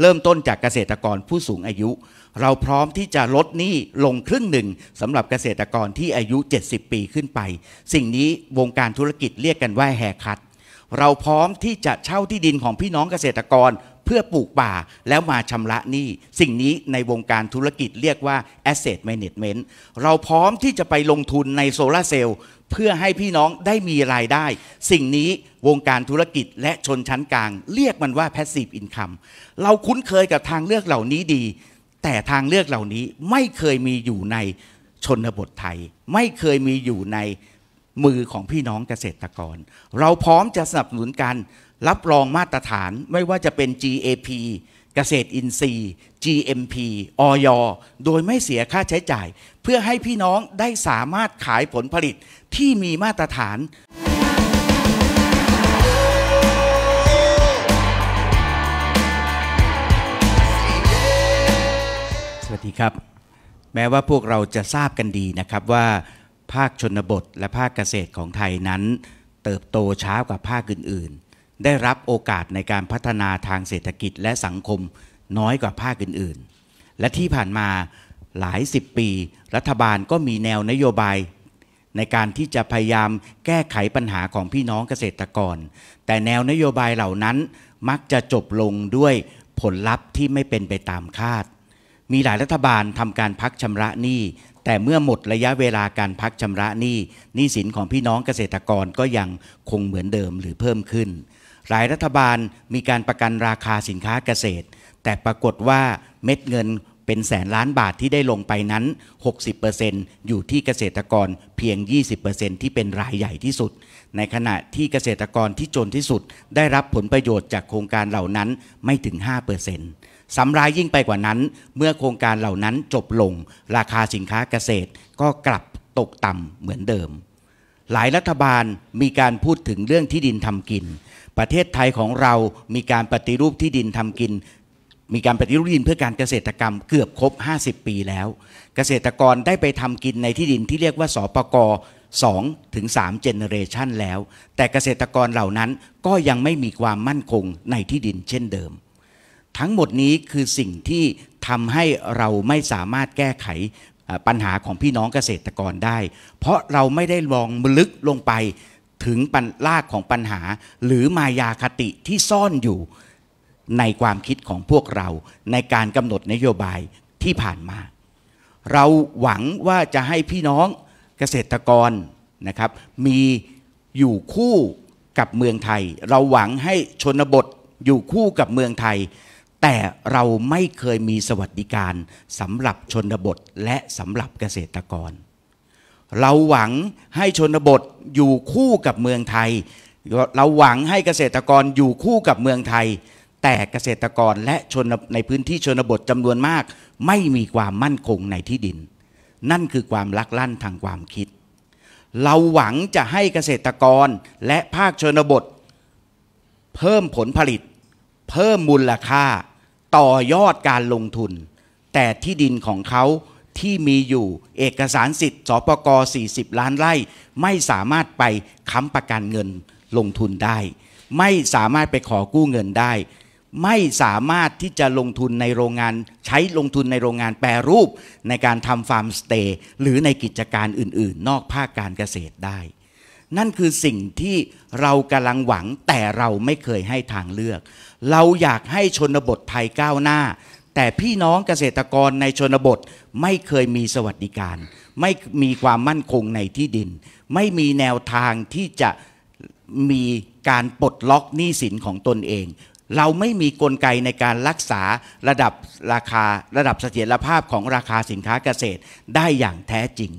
เริ่มต้นจากเกษตรกรผู้สูงอายุ เราพร้อมที่จะลดหนี้ลงครึ่งหนึ่ง สำหรับเกษตรกรที่อายุ 70 ปีขึ้นไป สิ่งนี้วงการธุรกิจเรียกกันว่าแหกคัด เราพร้อมที่จะเช่าที่ดินของพี่น้องเกษตรกรเพื่อปลูกป่าแล้วมาชำระหนี้ สิ่งนี้ในวงการธุรกิจเรียกว่า asset management เราพร้อมที่จะไปลงทุนในโซลาเซลล์ เพื่อให้พี่น้องได้มีรายได้ สิ่งนี้วงการธุรกิจและชนชั้นกลางเรียกมันว่า passive income เราคุ้นเคยกับทางเลือกเหล่านี้ดี แต่ทางเลือกเหล่านี้ไม่เคยมีอยู่ในชนบทไทย ไม่เคยมีอยู่ในมือของพี่น้องเกษตรกร เราพร้อมจะสนับสนุนกันรับรองมาตรฐานไม่ว่าจะเป็น GAP เกษตรอินทรีย์ GMP อยโดยไม่เสียค่าใช้จ่าย เพื่อให้พี่น้องได้สามารถขายผลผลิตที่มีมาตรฐาน สวัสดีครับ แม้ว่าพวกเราจะทราบกันดีนะครับว่า ภาคชนบทและภาคเกษตรของไทยนั้น เติบโตช้ากว่าภาคอื่น ๆได้รับโอกาสในการพัฒนาทางเศรษฐกิจและสังคมน้อยกว่าภาคอื่นๆ และที่ผ่านมาหลายสิบปี รัฐบาลก็มีแนวนโยบาย ในการที่จะพยายามแก้ไขปัญหาของพี่น้องเกษตรกร แต่แนวนโยบายเหล่านั้นมักจะจบลงด้วยผลลัพธ์ที่ไม่เป็นไปตามคาด มีหลายรัฐบาลทำการพักชำระหนี้ แต่เมื่อหมดระยะเวลาการพักชำระหนี้หนี้สินของพี่น้องเกษตรกรก็ยังคงเหมือนเดิมหรือเพิ่มขึ้นหลายรัฐบาลมีการประกันราคาสินค้าเกษตร แต่ปรากฏว่าเม็ดเงินเป็นแสนล้านบาทที่ได้ลงไปนั้น 60%อยู่ที่เกษตรกรเพียง 20%ที่เป็นรายใหญ่ที่สุด ในขณะที่เกษตรกรที่จนที่สุดได้รับผลประโยชน์จากโครงการเหล่านั้นไม่ถึง 5%สำรายยิ่งไปกว่านั้น เมื่อโครงการเหล่านั้นจบลง ราคาสินค้าเกษตรก็กลับตกต่ำเหมือนเดิมหลายรัฐบาลมีการพูดถึงเรื่องที่ดินทำกิน ประเทศไทยของเรามีการปฏิรูปที่ดินทำกิน มีการปฏิรูปดินเพื่อการเกษตรกรรม เกือบครบ 50 ปีแล้ว เกษตรกรได้ไปทำกินในที่ดินที่เรียกว่าสปกสองถึงสามเจเนเรชันแล้ว แต่เกษตรกรเหล่านั้นก็ยังไม่มีความมั่นคงในที่ดินเช่นเดิม ทั้งหมดนี้คือสิ่งที่ทำให้เราไม่สามารถแก้ไขปัญหาของพี่น้องเกษตรกรได้ เพราะเราไม่ได้ลองลึกลงไปถึงปัญลากของปัญหาหรือมายาคติที่ซ่อนอยู่ในความคิดของพวกเราในการกำหนดนโยบายที่ผ่านมา เราหวังว่าจะให้พี่น้องเกษตรกรนะครับ มีอยู่คู่กับเมืองไทย เราหวังให้ชนบทอยู่คู่กับเมืองไทยแต่เราไม่เคยมีสวัสดิการสำหรับชนบทและสำหรับเกษตรกร เราหวังให้ชนบทอยู่คู่กับเมืองไทย เราหวังให้เกษตรกรอยู่คู่กับเมืองไทย แต่เกษตรกรและชนในพื้นที่ชนบทจำนวนมาก ไม่มีความมั่นคงในที่ดิน นั่นคือความลักลั่นทางความคิด เราหวังจะให้เกษตรกรและภาคชนบท เพิ่มผลผลิต เพิ่มมูลค่าต่อยอดการลงทุน แต่ที่ดินของเขาที่มีอยู่เอกสารสิทธิ์สปก40 ล้านไร่ ไม่สามารถไปค้ำประกันเงินลงทุนได้ ไม่สามารถไปขอกู้เงินได้ ไม่สามารถที่จะลงทุนในโรงงาน ใช้ลงทุนในโรงงานแปรรูปในการทำฟาร์มสเตย์หรือในกิจการอื่นๆ นอกภาคการเกษตรได้นั่นคือสิ่งที่เรากำลังหวังแต่เราไม่เคยให้ทางเลือก เราอยากให้ชนบทไทยก้าวหน้า แต่พี่น้องเกษตรกรในชนบทไม่เคยมีสวัสดิการ ไม่มีความมั่นคงในที่ดิน ไม่มีแนวทางที่จะมีการปลดล็อกหนี้สินของตนเอง เราไม่มีกลไกในการรักษาระดับราคาระดับเสถียรภาพของราคาสินค้าเกษตรได้อย่างแท้จริง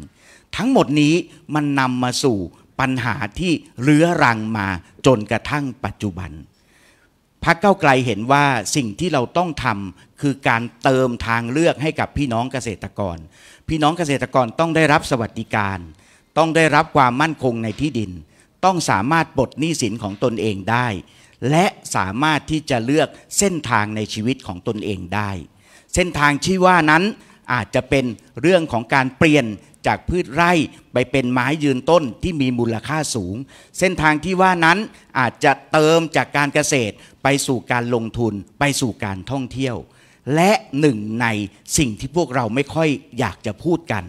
ทั้งหมดนี้มันนำมาสู่ปัญหาที่เรื้อรังมาจนกระทั่งปัจจุบันพักเก้าไกลเห็นว่าสิ่งที่เราต้องทำคือการเติมทางเลือกให้กับพี่น้องเกษตรกร พี่น้องเกษตรกรต้องได้รับสวัสดิการ ต้องได้รับความมั่นคงในที่ดิน ต้องสามารถปลดหนี้สินของตนเองได้ และสามารถที่จะเลือกเส้นทางในชีวิตของตนเองได้ เส้นทางที่ว่านั้นอาจจะเป็นเรื่องของการเปลี่ยนจากพืชไร่ไปเป็นไม้ยืนต้นที่มีมูลค่าสูง เส้นทางที่ว่านั้นอาจจะเติมจากการเกษตรไปสู่การลงทุนไปสู่การท่องเที่ยว และหนึ่งในสิ่งที่พวกเราไม่ค่อยอยากจะพูดกัน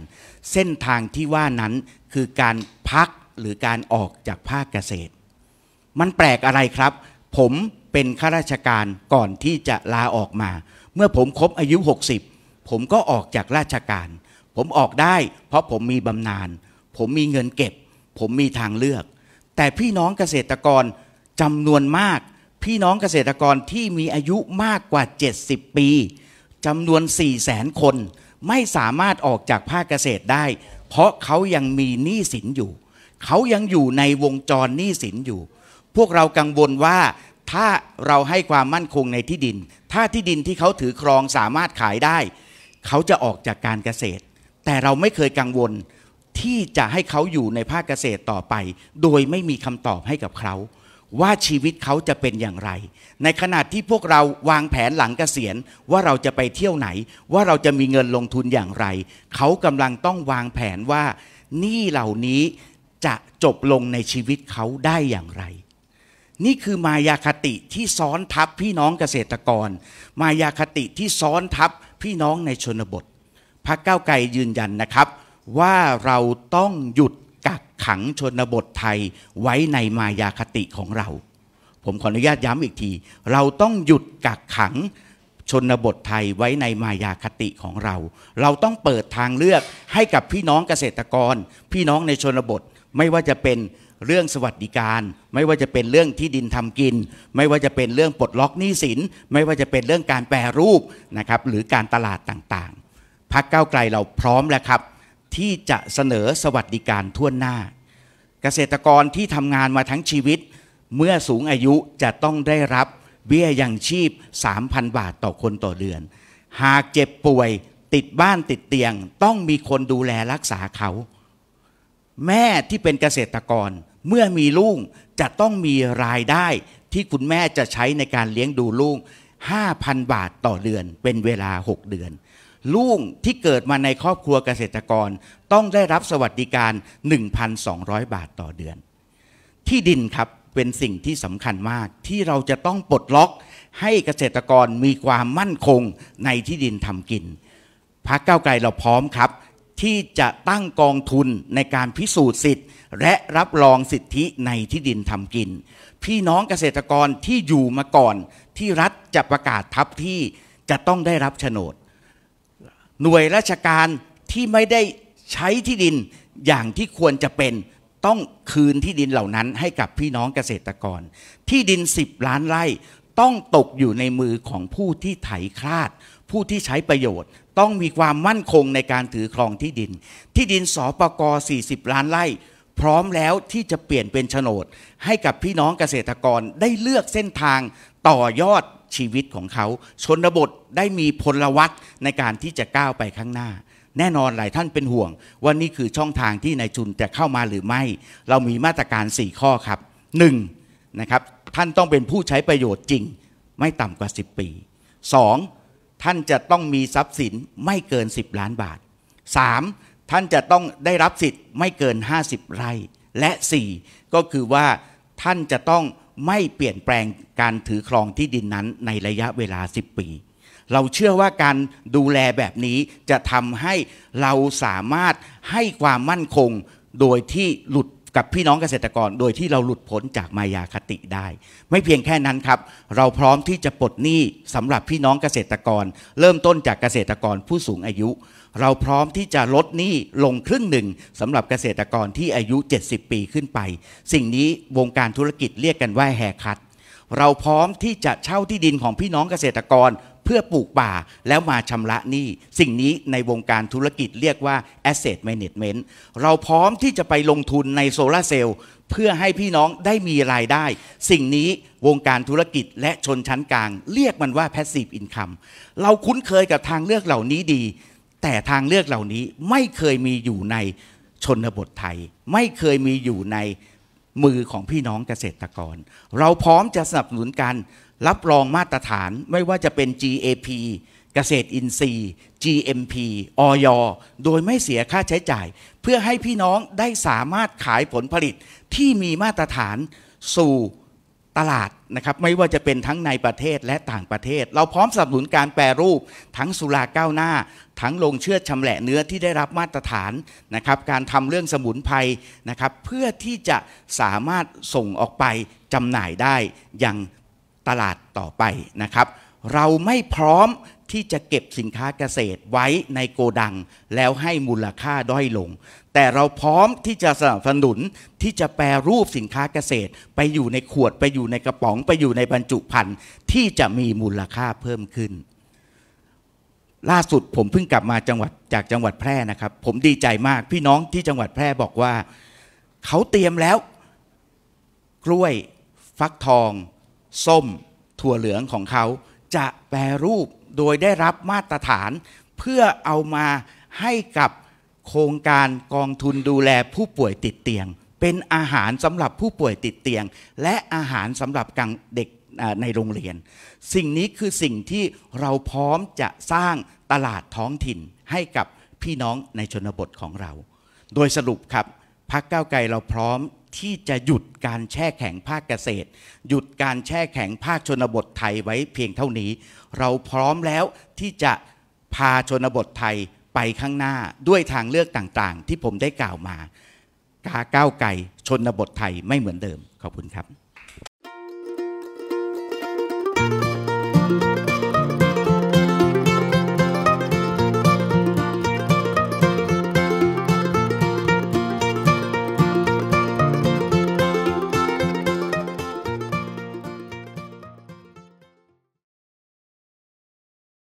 เส้นทางที่ว่านั้นคือการพักหรือการออกจากภาคเกษตร มันแปลกอะไรครับ ผมเป็นข้าราชการก่อนที่จะลาออกมา เมื่อผมครบอายุ 60 ผมก็ออกจากราชการผมออกได้เพราะผมมีบำนาญผมมีเงินเก็บ ผมมีทางเลือก แต่พี่น้องเกษตรกรจำนวนมาก พี่น้องเกษตรกรที่มีอายุมากกว่า 70 ปีจำนวน 4 0 0แสนคนไม่สามารถออกจากภาคเกษตรได้ เพราะเขายังมีหนี้สินอยู่เขายังอยู่ในวงจรหนี้สินอยู่ พวกเรากังวลว่าถ้าเราให้ความมั่นคงในที่ดิน ถ้าที่ดินที่เขาถือครองสามารถขายได้เขาจะออกจากการเกษตรแต่เราไม่เคยกังวลที่จะให้เขาอยู่ในภาคเกษตรต่อไป โดยไม่มีคำตอบให้กับเขา ว่าชีวิตเขาจะเป็นอย่างไร ในขณะที่พวกเราวางแผนหลังเกษียณว่าเราจะไปเที่ยวไหนว่าเราจะมีเงินลงทุนอย่างไร เขากำลังต้องวางแผนว่า นี่เหล่านี้จะจบลงในชีวิตเขาได้อย่างไร นี่คือมายาคติที่ซ้อนทับพี่น้องเกษตรกร มายาคติที่ซ้อนทับพี่น้องในชนบทพักเก้าไกลยืนยันนะครับ ว่าเราต้องหยุดกักขังชนบทไทยไว้ในมายาคติของเรา ผมขออนุญาตย้ำอีกที เราต้องหยุดกักขังชนบทไทยไว้ในมายาคติของเรา เราต้องเปิดทางเลือกให้กับพี่น้องเกษตรกร พี่น้องในชนบท ไม่ว่าจะเป็นเรื่องสวัสดิการ ไม่ว่าจะเป็นเรื่องที่ดินทำกิน ไม่ว่าจะเป็นเรื่องปลดล็อกหนี้สินไม่ว่าจะเป็นเรื่องการแปรรูปนะครับหรือการตลาดต่างพักเก้าไกลเราพร้อมแล้วครับ ที่จะเสนอสวัสดิการทั่วหน้า เกษตรกรที่ทำงานมาทั้งชีวิต เมื่อสูงอายุจะต้องได้รับเบี้ยยังชีพ 3,000 บาทต่อคนต่อเดือน หากเจ็บป่วยติดบ้านติดเตียง ต้องมีคนดูแลรักษาเขา แม่ที่เป็นเกษตรกรเมื่อมีลูกจะต้องมีรายได้ ที่คุณแม่จะใช้ในการเลี้ยงดูลูก5,000 บาทต่อเดือนเป็นเวลา 6 เดือนลูกที่เกิดมาในครอบครัวเกษตรกรต้องได้รับสวัสดิการ 1,200 บาทต่อเดือน ที่ดินครับเป็นสิ่งที่สำคัญมากที่เราจะต้องปลดล็อกให้เกษตรกรมีความมั่นคงในที่ดินทำกินพักเก้าไกลเราพร้อมครับ ที่จะตั้งกองทุนในการพิสูจน์สิทธิ์ และรับรองสิทธิในที่ดินทำกิน พี่น้องเกษตรกรที่อยู่มาก่อนที่รัฐจะประกาศทับที่จะต้องได้รับโฉนดหน่วยราชการที่ไม่ได้ใช้ที่ดิน อย่างที่ควรจะเป็นต้องคืนที่ดินเหล่านั้น ให้กับพี่น้องเกษตรกร ที่ดิน 10 ล้านไร่ต้องตกอยู่ในมือของผู้ที่ไถคลาด ผู้ที่ใช้ประโยชน์ ต้องมีความมั่นคงในการถือครองที่ดิน ที่ดินสปกร40 ล้านไร่พร้อมแล้วที่จะเปลี่ยนเป็นโฉนด ให้กับพี่น้องเกษตรกรได้เลือกเส้นทางต่อยอดชีวิตของเขาชนบทได้มีพลวัตในการที่จะก้าวไปข้างหน้า แน่นอนหลายท่านเป็นห่วง ว่านี่คือช่องทางที่นายจุนจะเข้ามาหรือไม่ เรามีมาตรการ 4 ข้อครับ 1. นะครับท่านต้องเป็นผู้ใช้ประโยชน์จริง ไม่ต่ำกว่า 10 ปี 2. ท่านจะต้องมีทรัพย์สินไม่เกิน 10 ล้านบาท 3. ท่านจะต้องได้รับสิทธิ์ไม่เกิน50ไร่และ4ก็คือว่าท่านจะต้องไม่เปลี่ยนแปลงการถือครองที่ดินนั้นในระยะเวลา 10 ปี เราเชื่อว่าการดูแลแบบนี้จะทำให้เราสามารถให้ความมั่นคงโดยที่หลุดกับพี่น้องเกษตรกร โดยที่เราหลุดพ้นจากมายาคติได้ ไม่เพียงแค่นั้นครับเราพร้อมที่จะปลดหนี้สำหรับพี่น้องเกษตรกร เริ่มต้นจากเกษตรกรผู้สูงอายุเราพร้อมที่จะลดหนี้ลงครึ่งหนึ่งสำหรับเกษตรกรที่อายุ 70 ปีขึ้นไป สิ่งนี้วงการธุรกิจเรียกกันว่าแฮคัดเราพร้อมที่จะเช่าที่ดินของพี่น้องเกษตรกรเพื่อปลูกป่าแล้วมาชำระหนี้ สิ่งนี้ในวงการธุรกิจเรียกว่า asset management เราพร้อมที่จะไปลงทุนในโซลาเซลล์เพื่อให้พี่น้องได้มีรายได้ สิ่งนี้วงการธุรกิจและชนชั้นกลางเรียกมันว่า passive income เราคุ้นเคยกับทางเลือกเหล่านี้ดีแต่ทางเลือกเหล่านี้ไม่เคยมีอยู่ในชนบทไทย ไม่เคยมีอยู่ในมือของพี่น้องเกษตรกร เราพร้อมจะสนับสนุนการรับรองมาตรฐานไม่ว่าจะเป็น GAP เกษตรอินทรีย์ GMP อยโดยไม่เสียค่าใช้จ่าย เพื่อให้พี่น้องได้สามารถขายผลผลิตที่มีมาตรฐานสู่ตลาดนะครับไม่ว่าจะเป็นทั้งในประเทศและต่างประเทศ เราพร้อมสนับสนุนการแปรรูปทั้งสุราก้าวหน้า ทั้งลงเชือดชำแหละเนื้อที่ได้รับมาตรฐานนะครับการทำเรื่องสมุนไพรนะครับเพื่อที่จะสามารถส่งออกไปจำหน่ายได้อย่างตลาดต่อไปนะครับเราไม่พร้อมที่จะเก็บสินค้าเกษตรไว้ในโกดังแล้วให้มูลค่าด้อยลง แต่เราพร้อมที่จะสนับสนุนที่จะแปรรูปสินค้าเกษตร ไปอยู่ในขวดไปอยู่ในกระป๋องไปอยู่ในบรรจุภัณฑ์ที่จะมีมูลค่าเพิ่มขึ้น ล่าสุดผมเพิ่งกลับมาจังหวัดจากจังหวัดแพร่นะครับ ผมดีใจมากพี่น้องที่จังหวัดแพร่บอกว่าเขาเตรียมแล้ว กล้วย ฟักทอง ส้ม ถั่วเหลืองของเขาจะแปรรูปโดยได้รับมาตรฐานเพื่อเอามาให้กับโครงการกองทุนดูแลผู้ป่วยติดเตียง เป็นอาหารสำหรับผู้ป่วยติดเตียง และอาหารสำหรับกังเด็กในโรงเรียน สิ่งนี้คือสิ่งที่เราพร้อมจะสร้างตลาดท้องถิ่นให้กับพี่น้องในชนบทของเรา โดยสรุปครับพักเก้าไกลเราพร้อมที่จะหยุดการแช่แข็งภาคเกษตร หยุดการแช่แข็งภาคชนบทไทยไว้เพียงเท่านี้ เราพร้อมแล้วที่จะพาชนบทไทยไปข้างหน้าด้วยทางเลือกต่างๆที่ผมได้กล่าวมากาก้าวไก่ชนบทไทยไม่เหมือนเดิม ขอบคุณครับ